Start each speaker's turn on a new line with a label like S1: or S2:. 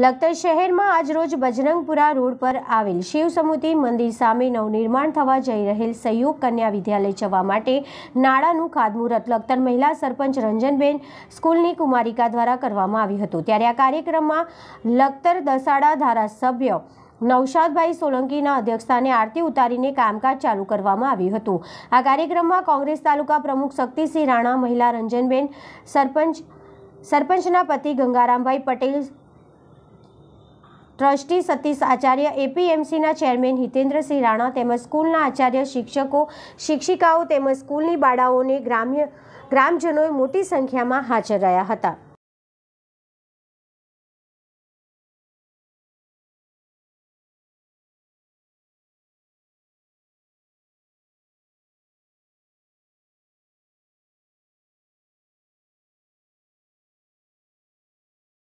S1: લખતર શહેરમાં આજરોજ બજરંગપુરા રોડ પર આવેલ શિવ સમુતિ મંદિર સામે નવનિર્માણ થવા જઈ રહેલ સહયોગ કન્યા વિદ્યાલય જવા માટે નાળાનું ખાતમુહૂર્ત લખતર મહિલા સરપંચ રંજનબેન સ્કૂલની કુમારિકા દ્વારા કરવામાં આવ્યું હતું ત્યારે આ કાર્યક્રમમાં લખતર દસાડા ધારાસભ્ય નૌશાદભાઈ સોલંકીના અધ્યક્ષસ્થાને આરતી ઉતારીને કામકાજ ચાલુ કરવામાં આવ્યું હતું આ કાર્યક્રમમાં કોંગ્રેસ તાલુકા પ્રમુખ શક્તિસિંહ રાણા મહિલા રંજનબેન સરપંચ સરપંચના પતિ ગંગારામભાઈ પટેલ ટ્રસ્ટી સતીશ આચાર્ય એપીએમસીના ચેરમેન હિતેન્દ્રસિંહ રાણા તેમજ સ્કૂલના આચાર્ય શિક્ષકો શિક્ષિકાઓ તેમજ સ્કૂલની બાળાઓને ગ્રામ્ય ગ્રામજનોએ મોટી સંખ્યામાં હાજર રહ્યા હતા